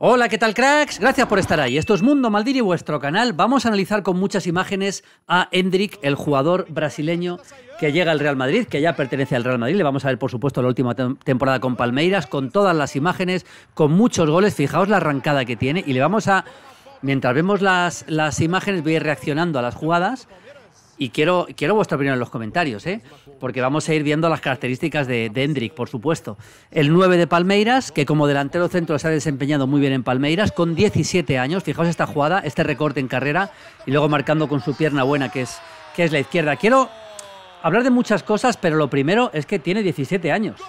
Hola, ¿qué tal cracks? Gracias por estar ahí. Esto es Mundo y vuestro canal. Vamos a analizar con muchas imágenes a Hendrik, el jugador brasileño que llega al Real Madrid, que ya pertenece al Real Madrid. Le vamos a ver, por supuesto, la última temporada con Palmeiras, con todas las imágenes, con muchos goles. Fijaos la arrancada que tiene y le vamos a... Mientras vemos las, las imágenes, voy a ir reaccionando a las jugadas y quiero, quiero vuestra opinión en los comentarios, ¿eh? porque vamos a ir viendo las características de, de por supuesto. El 9 de Palmeiras, que como delantero centro se ha desempeñado muy bien en Palmeiras, con 17 años. Fijaos esta jugada, este recorte en carrera y luego marcando con su pierna buena, que es, que es la izquierda. Quiero hablar de muchas cosas, pero lo primero es que tiene 17 años.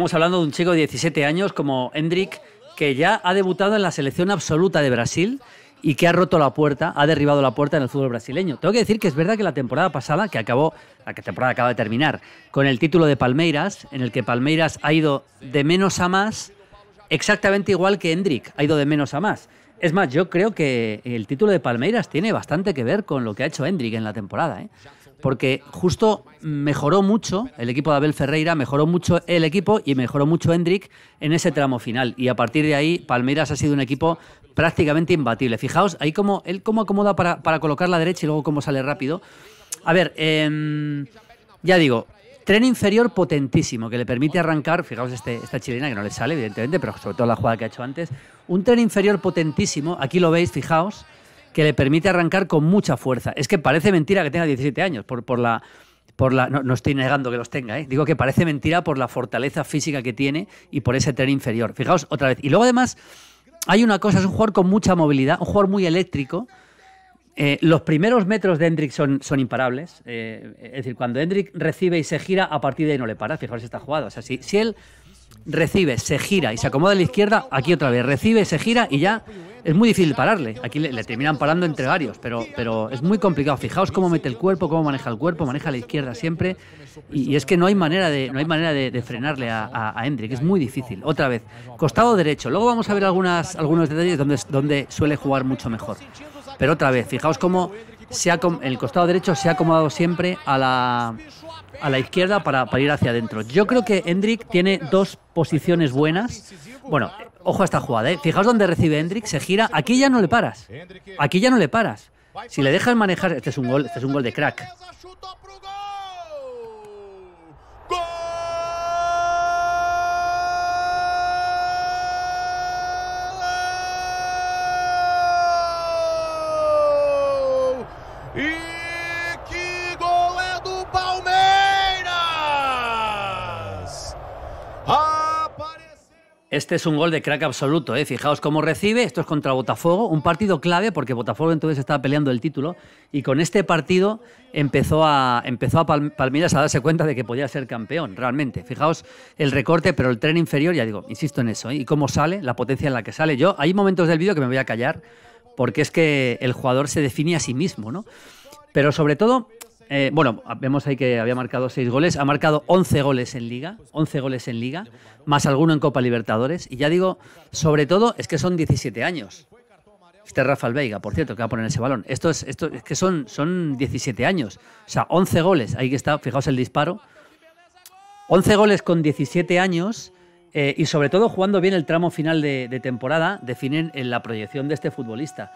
Estamos hablando de un chico de 17 años como Hendrik, que ya ha debutado en la selección absoluta de Brasil y que ha roto la puerta, ha derribado la puerta en el fútbol brasileño. Tengo que decir que es verdad que la temporada pasada, que acabó, la temporada acaba de terminar, con el título de Palmeiras, en el que Palmeiras ha ido de menos a más, exactamente igual que Hendrik, ha ido de menos a más. Es más, yo creo que el título de Palmeiras tiene bastante que ver con lo que ha hecho Hendrik en la temporada. ¿eh? porque justo mejoró mucho el equipo de Abel Ferreira, mejoró mucho el equipo y mejoró mucho Hendrik en ese tramo final. Y a partir de ahí, Palmeiras ha sido un equipo prácticamente imbatible. Fijaos, ahí cómo él cómo acomoda para, colocar la derecha y luego cómo sale rápido. A ver, em, ya digo, tren inferior potentísimo que le permite arrancar, fijaos este, esta chilena que no le sale evidentemente, pero sobre todo la jugada que ha hecho antes, un tren inferior potentísimo, aquí lo veis, fijaos, que le permite arrancar con mucha fuerza. Es que parece mentira que tenga 17 años, por, por la... Por la no, estoy negando que los tenga, ¿eh? digo que parece mentira por la fortaleza física que tiene y por ese tren inferior. Fijaos otra vez. Y luego además hay una cosa, es un jugador con mucha movilidad, un jugador muy eléctrico. Eh, los primeros metros de Hendrik son, imparables. Eh, es decir, cuando Hendrick recibe y se gira, a partir de ahí no le para. Fijaos está jugado O sea, si, si él recibe, se gira y se acomoda a la izquierda, aquí otra vez, recibe, se gira y ya es muy difícil pararle. Aquí le, terminan parando entre varios, pero, pero es muy complicado. Fijaos cómo mete el cuerpo, cómo maneja el cuerpo, maneja la izquierda siempre. Y, es que no hay manera de, no hay manera de, frenarle a, Hendrik, es muy difícil. Otra vez, costado derecho. Luego vamos a ver algunas, algunos detalles donde, donde suele jugar mucho mejor. Pero otra vez, fijaos cómo se ha, el costado derecho se ha acomodado siempre a la, a la izquierda para, ir hacia adentro. Yo creo que Hendrik tiene dos posiciones buenas. Bueno, ojo a esta jugada, ¿eh? Fijaos donde recibe Hendrik, se gira. Aquí ya no le paras. Aquí ya no le paras. Si le dejas manejar, este es un gol, este es un gol de crack. este es un gol de crack absoluto. ¿eh? Fijaos cómo recibe. Esto es contra Botafogo. Un partido clave porque Botafogo entonces estaba peleando el título. Y con este partido empezó a, empezó a Palmeiras a darse cuenta de que podía ser campeón, realmente. Fijaos el recorte, pero el tren inferior, ya digo, insisto en eso. ¿eh? Y cómo sale, la potencia en la que sale. Yo, hay momentos del vídeo que me voy a callar porque es que el jugador se define a sí mismo, ¿no? Pero sobre todo eh, bueno, vemos ahí que había marcado seis goles, ha marcado 11 goles en liga, 11 goles en liga, más alguno en Copa Libertadores. Y ya digo, sobre todo es que son 17 años. Este Rafael Veiga, por cierto, que va a poner ese balón. Esto es, esto es que son, son 17 años. O sea, 11 goles. Ahí que está, fijaos el disparo. 11 goles con 17 años eh, y sobre todo jugando bien el tramo final de, de temporada definen en eh, la proyección de este futbolista.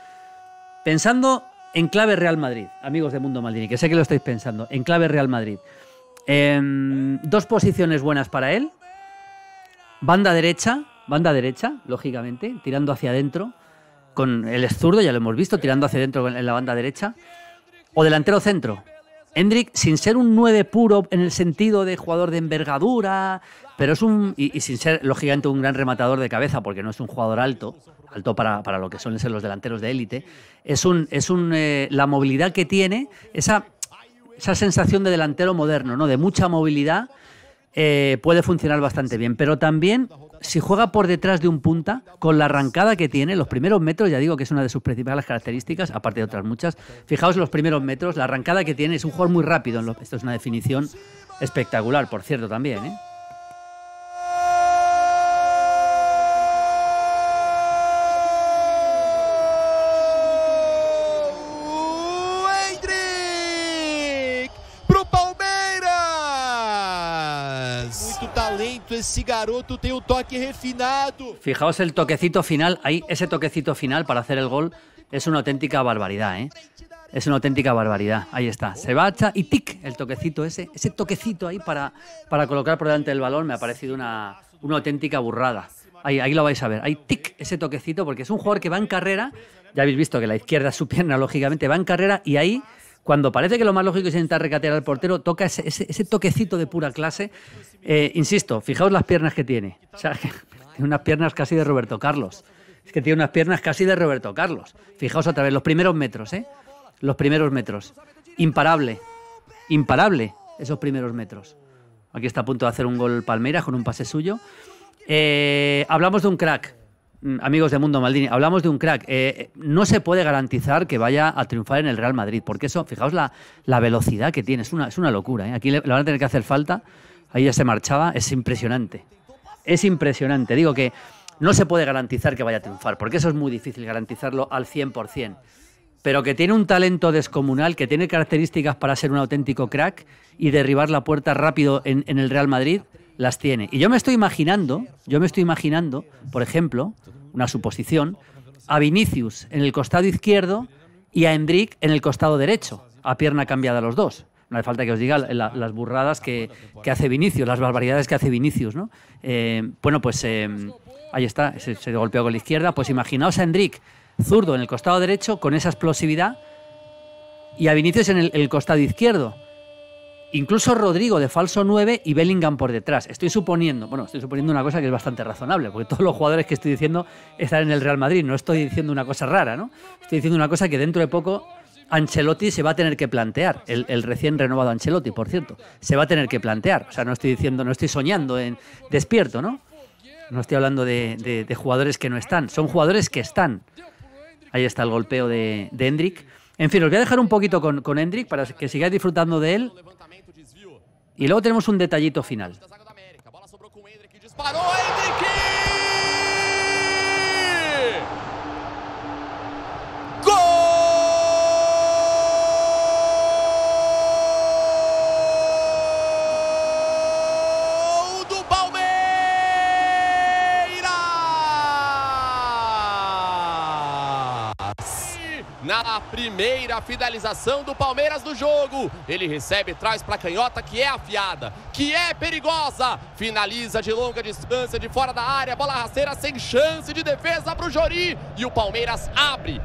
Pensando en clave Real Madrid, amigos de Mundo Maldini, que sé que lo estáis pensando. En clave Real Madrid. Em, dos posiciones buenas para él. Banda derecha, banda derecha, lógicamente, tirando hacia adentro. Con el zurdo, ya lo hemos visto, tirando hacia adentro en la banda derecha. O delantero centro. Hendrik, sin ser un 9 puro en el sentido de jugador de envergadura, pero es un, y, sin ser lógicamente un gran rematador de cabeza, porque no es un jugador alto, alto para, lo que suelen ser los delanteros de élite, es un, es un, eh, la movilidad que tiene, esa, esa sensación de delantero moderno, ¿no? de mucha movilidad, eh, puede funcionar bastante bien. Pero también, si juega por detrás de un punta, con la arrancada que tiene, los primeros metros, ya digo que es una de sus principales características, aparte de otras muchas, fijaos los primeros metros, la arrancada que tiene, es un jugador muy rápido, en esto es una definición espectacular, por cierto, también. ¿eh? talento, refinado. Fijaos el toquecito final, ahí ese toquecito final para hacer el gol es una auténtica barbaridad, ¿eh? Es una auténtica barbaridad. Ahí está. Se bacha y tic el toquecito ese, ese toquecito ahí para, para colocar por delante el balón me ha parecido una, una auténtica burrada. Ahí, ahí, lo vais a ver. Ahí tic ese toquecito porque es un jugador que va en carrera. Ya habéis visto que la izquierda su pierna, lógicamente, va en carrera y ahí cuando parece que lo más lógico es intentar recatear al portero, toca ese, toquecito de pura clase. Eh, insisto, fijaos las piernas que tiene. tiene unas piernas casi de Roberto Carlos. Es que tiene unas piernas casi de Roberto Carlos. Fijaos otra vez, los primeros metros, ¿eh? Los primeros metros. Imparable. Imparable esos primeros metros. Aquí está a punto de hacer un gol Palmeiras con un pase suyo. Eh, hablamos de un crack. Mm, amigos de Mundo Maldini, hablamos de un crack. Eh, no se puede garantizar que vaya a triunfar en el Real Madrid, porque eso, fijaos la, la velocidad que tiene, es una, es una locura. ¿eh? Aquí le, van a tener que hacer falta, ahí ya se marchaba, es impresionante. Es impresionante, digo que no se puede garantizar que vaya a triunfar, porque eso es muy difícil garantizarlo al 100%. Pero que tiene un talento descomunal, que tiene características para ser un auténtico crack y derribar la puerta rápido en, en el Real Madrid, las tiene. Y yo me estoy imaginando, yo me estoy imaginando, por ejemplo, una suposición, a Vinicius en el costado izquierdo y a Hendrik en el costado derecho, a pierna cambiada los dos. No hace falta que os diga las burradas que, hace Vinicius, las barbaridades que hace Vinicius, ¿no? Eh, bueno, pues eh, ahí está, se, golpeó con la izquierda. Pues imaginaos a Hendrik zurdo en el costado derecho con esa explosividad y a Vinicius en el costado izquierdo. Incluso Rodrigo de falso 9 y Bellingham por detrás. Estoy suponiendo, bueno, estoy suponiendo una cosa que es bastante razonable, porque todos los jugadores que estoy diciendo están en el Real Madrid. No estoy diciendo una cosa rara, ¿no? Estoy diciendo una cosa que dentro de poco Ancelotti se va a tener que plantear, el, recién renovado Ancelotti, por cierto, se va a tener que plantear. O sea, no estoy diciendo, no estoy soñando en despierto, ¿no? No estoy hablando de, jugadores que no están, son jugadores que están. Ahí está el golpeo de, de Hendrik. En fin, os voy a dejar un poquito con, con para que sigáis disfrutando de él. Y luego tenemos un detallito final. na primeira finalização do Palmeiras do jogo. Ele recebe, traz para canhota que é afiada, que é perigosa. Finaliza de longa distância, de fora da área, bola rasteira sem chance de defesa para o Jori. E o Palmeiras abre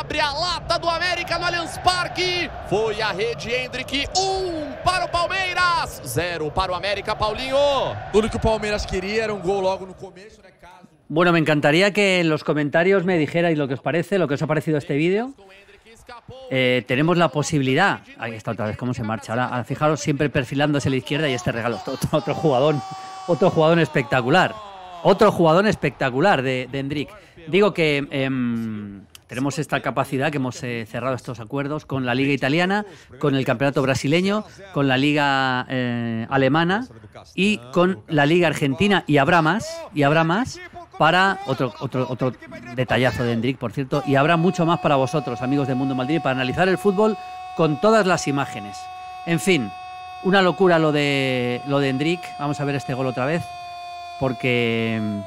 abre a lata do América no Allianz Parque. Foi a rede Hendrick, um para o Palmeiras, zero para o América, Paulinho. Tudo que o Palmeiras queria era um gol logo no começo, né, casa. Bueno, me encantaría que en los comentarios me dijerais lo que os parece, lo que os ha parecido este vídeo. Eh, tenemos la posibilidad. Ahí está otra vez cómo se marcha. Ahora, fijaros, siempre perfilándose a la izquierda y este regalo. Otro, otro jugador, otro jugador espectacular. Otro jugador espectacular de, Hendrik. Digo que em, tenemos esta capacidad que hemos eh, cerrado estos acuerdos con la Liga Italiana, con el Campeonato Brasileño, con la Liga eh, Alemana y con la Liga Argentina. Y habrá más, y habrá más para otro, otro, otro detallazo de Hendrik, por cierto, y habrá mucho más para vosotros, amigos de Mundo Maldini, para analizar el fútbol con todas las imágenes. En fin, una locura lo de, lo de Hendrik. Vamos a ver este gol otra vez, porque mm,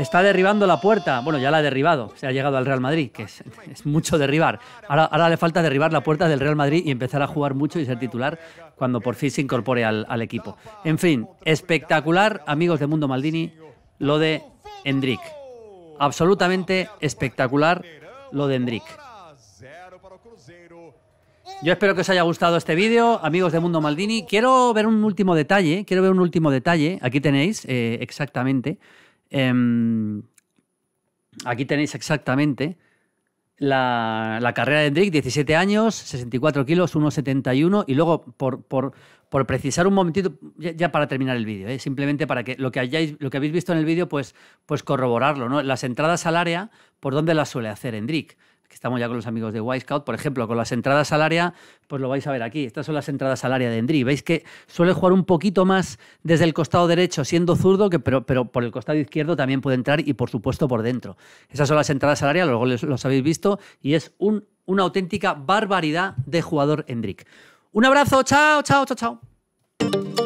está derribando la puerta. Bueno, ya la ha derribado, se ha llegado al Real Madrid, que es, mucho derribar. Ahora, le falta derribar la puerta del Real Madrid y empezar a jugar mucho y ser titular cuando por fin se incorpore al, al equipo. En fin, espectacular, amigos de Mundo Maldini, lo de Endrick. Absolutamente espectacular lo de Endrick. Yo espero que os haya gustado este vídeo, amigos de Mundo Maldini. Quiero ver un último detalle, quiero ver un último detalle. Aquí tenéis eh, exactamente. Em, aquí tenéis exactamente la, carrera de Hendrik, 17 años, 64 kilos, 1,71. Y luego, por, por, por, precisar un momentito, ya, para terminar el vídeo, ¿eh? simplemente para que lo que, hayáis, lo que habéis visto en el vídeo, pues, pues corroborarlo. ¿no? Las entradas al área, ¿por dónde las suele hacer Hendrik? estamos ya con los amigos de Wisecout, por ejemplo, con las entradas al área, pues lo vais a ver aquí. Estas son las entradas al área de Endri. Veis que suele jugar un poquito más desde el costado derecho, siendo zurdo, pero, por el costado izquierdo también puede entrar y, por supuesto, por dentro. Esas son las entradas al área, los los habéis visto, y es una auténtica barbaridad de jugador Endrick. Un abrazo, chao, chao, chao, chao.